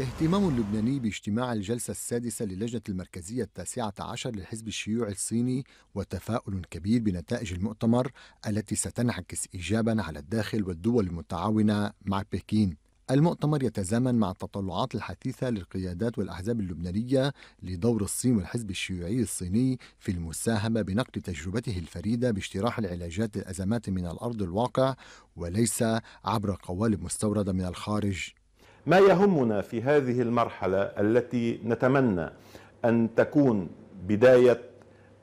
اهتمام اللبناني باجتماع الجلسة السادسة للجنة المركزية التاسعة عشر للحزب الشيوعي الصيني وتفاؤل كبير بنتائج المؤتمر التي ستنعكس إيجابا على الداخل والدول المتعاونة مع بكين المؤتمر يتزامن مع التطلعات الحثيثة للقيادات والأحزاب اللبنانية لدور الصين والحزب الشيوعي الصيني في المساهمة بنقل تجربته الفريدة باجتراح العلاجات للأزمات من الأرض الواقع وليس عبر قوالب مستوردة من الخارج ما يهمنا في هذه المرحله التي نتمنى ان تكون بدايه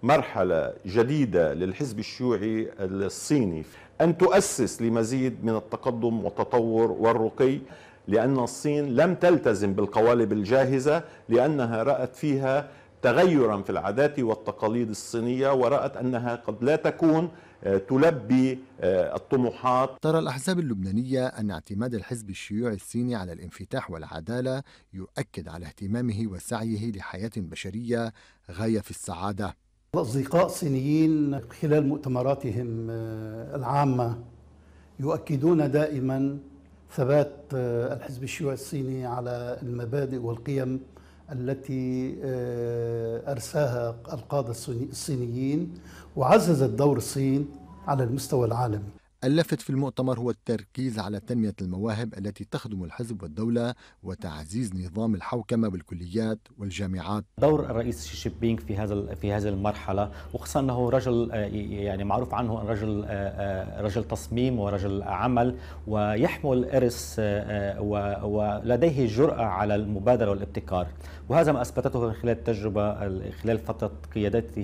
مرحله جديده للحزب الشيوعي الصيني ان تؤسس لمزيد من التقدم والتطور والرقي لان الصين لم تلتزم بالقوالب الجاهزه لانها رات فيها تغيرا في العادات والتقاليد الصينيه ورات انها قد لا تكون آه، تلبي آه، الطموحات ترى الأحزاب اللبنانية أن اعتماد الحزب الشيوعي الصيني على الانفتاح والعدالة يؤكد على اهتمامه وسعيه لحياة بشرية غاية في السعادة الأصدقاء الصينيين خلال مؤتمراتهم آه، العامة يؤكدون دائما ثبات الحزب الشيوعي الصيني على المبادئ والقيم التي آه، أرساها القادة الصينيين وعززت دور الصين على المستوى العالمي اللافت في المؤتمر هو التركيز على تنمية المواهب التي تخدم الحزب والدولة وتعزيز نظام الحوكمة بالكليات والجامعات. دور الرئيس شيبينغ في هذا في هذه المرحلة وخصوصا أنه رجل آه، يعني معروف عنه أن رجل آه، آه، رجل تصميم ورجل عمل ويحمل إرث ولديه جرأة على المبادرة والابتكار وهذا ما أثبتته من خلال التجربة خلال فترة قيادته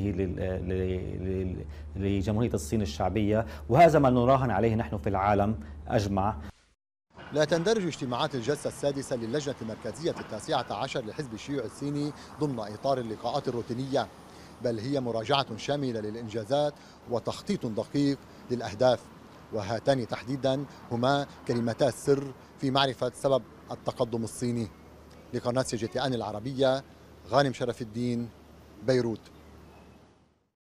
لجمهورية الصين الشعبية وهذا ما نراه نراهن عليه نحن في العالم أجمع لا تندرج اجتماعات الجلسة السادسة للجنة المركزية التاسعة عشر لحزب الشيوعي الصيني ضمن إطار اللقاءات الروتينية بل هي مراجعة شاملة للإنجازات وتخطيط دقيق للأهداف وهاتان تحديدا هما كلمتا السر في معرفة سبب التقدم الصيني لقناة سي جي تي ان العربية غانم شرف الدين بيروت